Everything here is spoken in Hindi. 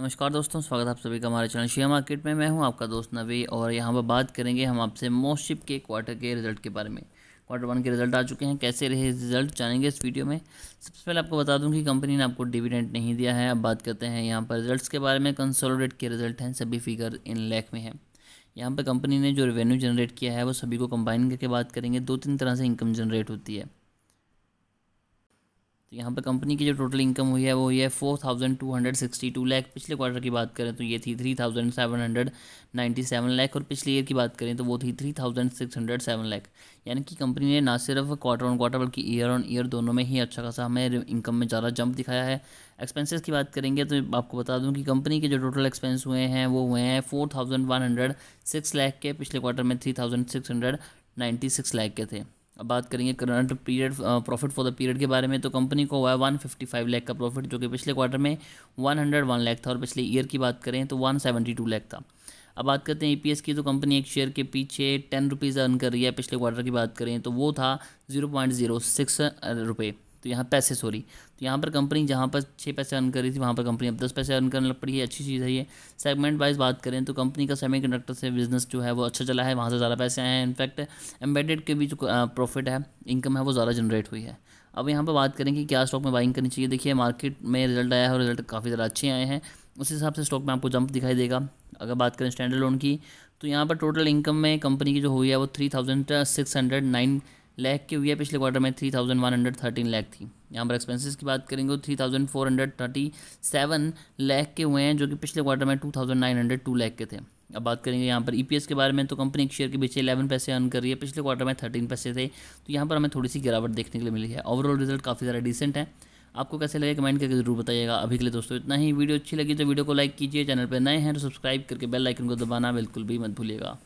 नमस्कार दोस्तों स्वागत है आप सभी का हमारे चैनल शेयर मार्केट में मैं हूं आपका दोस्त नवी और यहां पर बात करेंगे हम आपसे मोशिप के क्वार्टर के रिजल्ट के बारे में क्वार्टर वन के रिजल्ट आ चुके हैं कैसे रहे रिजल्ट जानेंगे इस वीडियो में सबसे पहले आपको बता दूं कि कंपनी ने आपको डिविडेंट नहीं दिया है अब बात करते हैं यहाँ पर रिजल्ट के बारे में कंसोलोडेट के रिजल्ट हैं सभी फिगर इन लैक में है यहाँ पर कंपनी ने जो रेवेन्यू जनरेट किया है वो सभी को कंबाइन करके बात करेंगे दो तीन तरह से इनकम जनरेट होती है तो यहाँ पर कंपनी की जो टोटल इनकम हुई है वो हुई है four thousand two hundred sixty two lakh पिछले क्वार्टर की बात करें तो ये थी three thousand seven hundred ninety seven lakh और पिछले ईयर की बात करें तो वो थी three thousand six hundred seven lakh यानी कि कंपनी ने ना सिर्फ क्वार्टर ऑन क्वार्टर बल्कि ईयर ऑन ईयर दोनों में ही अच्छा खासा हमें इनकम में ज़्यादा जंप दिखाया है एक्सपेंसेस की बात करेंगे तो आपको बता दूं कि कंपनी के जो टोटल एक्सपेंस हुए हैं वो हुए हैं four thousand one hundred six lakh के पिछले क्वार्टर में three thousand six hundred ninety six lakh के थे बात करेंगे current period profit for the period के बारे में तो कंपनी को हुआ है वन फिफ्टी फाइव लैख का प्रॉफिट जो कि पिछले क्वार्टर में वन हंड्रेड वन लैख था और पिछले ईयर की बात करें तो वन सेवेंटी टू लैख था अब बात करते हैं ई e की तो कंपनी एक शेयर के पीछे टेन रुपीज़ अर्न कर रही है पिछले क्वार्टर की बात करें तो वो था ज़ीरो पॉइंट ज़ीरो सिक्स रुपये तो यहाँ पैसे सॉरी तो यहाँ पर कंपनी जहाँ पर छः पैसे अर्न कर रही थी वहाँ पर कंपनी अब दस पैसे अर्न करने लग पड़ी है अच्छी चीज़ है ये सेगमेंट वाइज बात करें तो कंपनी का सेमी कंडक्टर से बिजनेस जो है वो अच्छा चला है वहाँ से ज़्यादा पैसे आए हैं इनफैक्ट एम्बेडेड के भी जो प्रॉफिट है इनकम है वो ज़्यादा जनरेट हुई है अब यहाँ पर बात करें कि क्या स्टॉक में बाइंग करनी चाहिए देखिए मार्केट में रिजल्ट आया है और रिजल्ट काफ़ी ज़्यादा अच्छे आए हैं उस हिसाब से स्टॉक में आपको जंप दिखाई देगा अगर बात करें स्टैंडर्ड लोन की तो यहाँ पर टोटल इनकम में कंपनी की जो हुई है वो three thousand six hundred nine lakh की हुई है पिछले क्वार्टर में three thousand one hundred thirteen lakh थी यहाँ पर एक्सपेंसेस की बात करेंगे तो three thousand four hundred thirty seven lakh के हुए हैं जो कि पिछले क्वार्टर में two thousand nine hundred two lakh के थे अब बात करेंगे यहाँ पर ईपीएस e के बारे में तो कंपनी एक शेयर के पीछे इलेवन पैसे अर्न कर रही है पिछले क्वार्टर में थर्टीन पैसे थे तो यहाँ पर हमें थोड़ी सी गिरावट देखने के लिए मिली है ओवरऑल रिजल्ट काफ़ी ज़्यादा डिसेंट है आपको कैसे लगे कमेंट करके जरूर बताइएगा अभी के लिए दोस्तों इतना ही वीडियो अच्छी लगी तो वीडियो को लाइक कीजिए चैनल पर नए हैं तो सब्सक्राइब करके बेल आइकन को दबाना बिल्कुल भी मत भूलिएगा